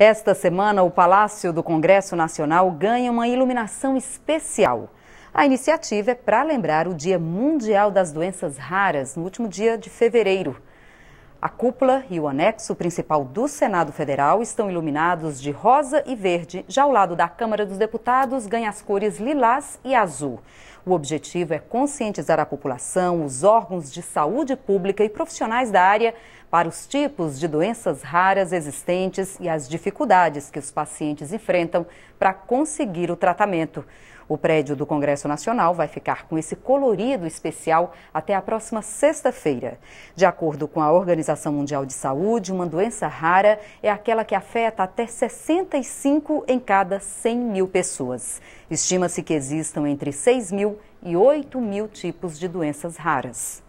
Esta semana, o Palácio do Congresso Nacional ganha uma iluminação especial. A iniciativa é para lembrar o Dia Mundial das Doenças Raras, no último dia de fevereiro. A cúpula e o anexo principal do Senado Federal estão iluminados de rosa e verde, já ao lado da Câmara dos Deputados ganha as cores lilás e azul. O objetivo é conscientizar a população, os órgãos de saúde pública e profissionais da área para os tipos de doenças raras existentes e as dificuldades que os pacientes enfrentam para conseguir o tratamento. O prédio do Congresso Nacional vai ficar com esse colorido especial até a próxima sexta-feira. De acordo com a Organização Mundial de Saúde, uma doença rara é aquela que afeta até 65 em cada 100 mil pessoas. Estima-se que existam entre 6 mil e 8 mil tipos de doenças raras.